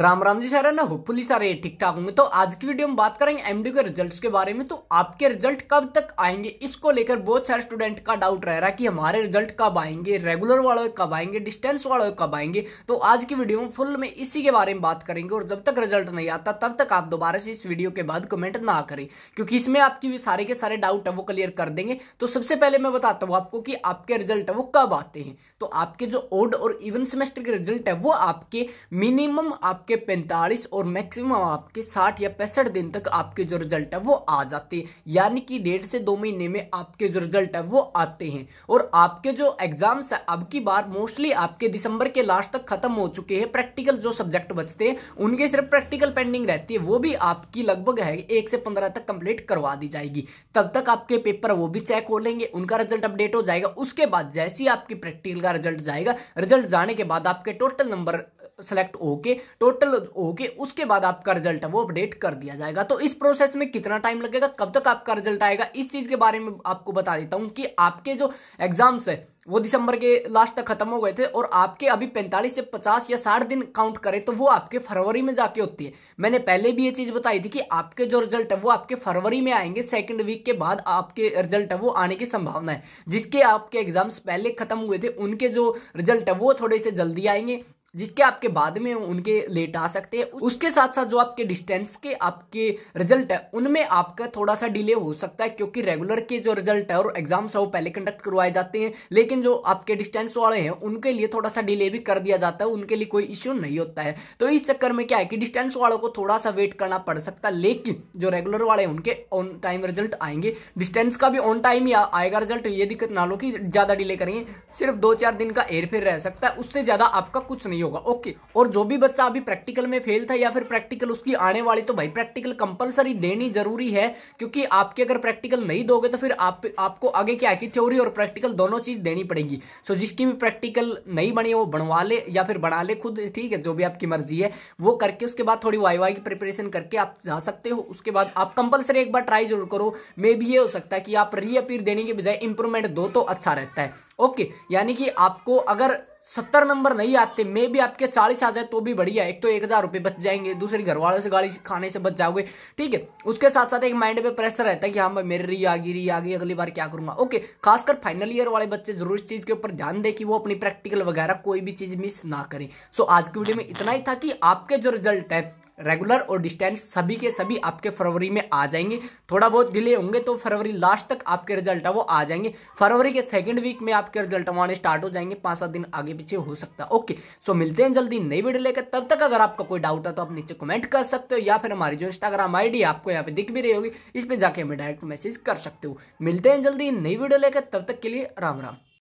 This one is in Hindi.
राम राम जी सारा ना होपफुली सारे ठीक ठाक होंगे तो आज की वीडियो में बात करेंगे एमडी के रिजल्ट्स के बारे में तो आपके रिजल्ट कब तक आएंगे इसको लेकर बहुत सारे स्टूडेंट का डाउट रह रहा है कि हमारे रिजल्ट कब आएंगे रेगुलर वालों कब आएंगे डिस्टेंस वालों कब आएंगे तो आज की वीडियो में फुल में इसी के बारे में बात करेंगे और जब तक रिजल्ट नहीं आता तब तक आप दोबारा से इस वीडियो के बाद कमेंट ना करें क्योंकि इसमें आपकी सारे के सारे डाउट है वो क्लियर कर देंगे तो सबसे पहले मैं बताता हूँ आपको कि आपके रिजल्ट है वो कब आते हैं तो आपके जो ओड और इवन सेमेस्टर के रिजल्ट है वो आपके मिनिमम आप आपके 45 और मैक्सिमम आपके 60 या पैंसठ दिन तक आपके जो रिजल्ट है वो आ जाते हैं यानी कि डेढ़ से दो महीने में आपके जो रिजल्ट है वो आते हैं और आपके जो एग्जाम्स है अब की बार मोस्टली आपके दिसंबर के लास्ट तक खत्म हो चुके हैं प्रैक्टिकल जो सब्जेक्ट बचते हैं उनके सिर्फ प्रैक्टिकल पेंडिंग रहती है वो भी आपकी लगभग है एक से पंद्रह तक कंप्लीट करवा दी जाएगी तब तक आपके पेपर वो भी चेक हो लेंगे उनका रिजल्ट अपडेट हो जाएगा उसके बाद जैसी आपकी प्रैक्टिकल का रिजल्ट जाएगा रिजल्ट जाने के बाद आपके टोटल नंबर सेलेक्ट होके टोटल होके उसके बाद आपका रिजल्ट है वो अपडेट कर दिया जाएगा तो इस प्रोसेस में कितना टाइम लगेगा कब तक आपका रिजल्ट आएगा इस चीज़ के बारे में आपको बता देता हूं कि आपके जो एग्जाम्स है वो दिसंबर के लास्ट तक खत्म हो गए थे और आपके अभी 45 से 50 या 60 दिन काउंट करें तो वो आपके फरवरी में जाके होती है मैंने पहले भी ये चीज़ बताई थी कि आपके जो रिजल्ट है वो आपके फरवरी में आएंगे सेकंड वीक के बाद आपके रिजल्ट है वो आने की संभावना है जिसके आपके एग्जाम्स पहले खत्म हुए थे उनके जो रिजल्ट है वो थोड़े से जल्दी आएंगे जिसके आपके बाद में उनके लेट आ सकते हैं उसके साथ साथ जो आपके डिस्टेंस के आपके रिजल्ट है उनमें आपका थोड़ा सा डिले हो सकता है क्योंकि रेगुलर के जो रिजल्ट है और एग्जाम्स है वो पहले कंडक्ट करवाए जाते हैं लेकिन जो आपके डिस्टेंस वाले हैं उनके लिए थोड़ा सा डिले भी कर दिया जाता है उनके लिए कोई इश्यू नहीं होता है तो इस चक्कर में क्या है कि डिस्टेंस वालों को थोड़ा सा वेट करना पड़ सकता है लेकिन जो रेगुलर वाले हैं उनके ऑन टाइम रिजल्ट आएंगे डिस्टेंस का भी ऑन टाइम ही आएगा रिजल्ट ये दिक्कत ना लो कि ज़्यादा डिले करेंगे सिर्फ दो चार दिन का एयरफेयर रह सकता है उससे ज़्यादा आपका कुछ नहीं होगा ओके और जो भी बच्चा अभी प्रैक्टिकल में फेल था या फिर प्रैक्टिकल उसकी आने वाली तो भाई प्रैक्टिकल कंपलसरी देनी जरूरी है क्योंकि आपके अगर प्रैक्टिकल नहीं दोगे तो फिर आप आपको आगे क्या है कि थ्योरी और प्रैक्टिकल दोनों चीज़ देनी पड़ेगी सो जिसकी भी प्रैक्टिकल नहीं बनी वो बनवा ले या फिर बना ले खुद ठीक है जो भी आपकी मर्जी है वो करके उसके बाद थोड़ी वाई वाई की प्रिपरेशन करके आप जा सकते हो उसके बाद आप कंपलसरी एक बार ट्राई जरूर करो मे भी ये हो सकता है कि आप रीअपीयर देने के बजाय इंप्रूवमेंट दो तो अच्छा रहता है ओके यानी कि आपको अगर सत्तर नंबर नहीं आते मे भी आपके चालीस आ जाए तो भी बढ़िया एक तो एक हज़ार रुपये बच जाएंगे दूसरी घर वालों से गाली खाने से बच जाओगे ठीक है उसके साथ साथ एक माइंड पे प्रेशर रहता है कि हाँ भाई मेरे री आ गई री आ गई अगली बार क्या करूंगा ओके खासकर फाइनल ईयर वाले बच्चे जरूर इस चीज़ के ऊपर ध्यान दें कि वो अपनी प्रैक्टिकल वगैरह कोई भी चीज़ मिस ना करें सो आज की वीडियो में इतना ही था कि आपके जो रिजल्ट है रेगुलर और डिस्टेंस सभी के सभी आपके फरवरी में आ जाएंगे थोड़ा बहुत डिले होंगे तो फरवरी लास्ट तक आपके रिजल्ट है वो आ जाएंगे फरवरी के सेकेंड वीक में आपके रिजल्ट वहाँ स्टार्ट हो जाएंगे पाँच सात दिन आगे पीछे हो सकता है ओके सो मिलते हैं जल्दी नई वीडियो लेकर तब तक अगर आपका कोई डाउट है तो आप नीचे कमेंट कर सकते हो या फिर हमारी जो इंस्टाग्राम आई आपको यहाँ पे दिख भी रही होगी इस पर जाके हमें डायरेक्ट मैसेज कर सकते हो मिलते हैं जल्दी नई वीडियो लेकर तब तक के लिए राम राम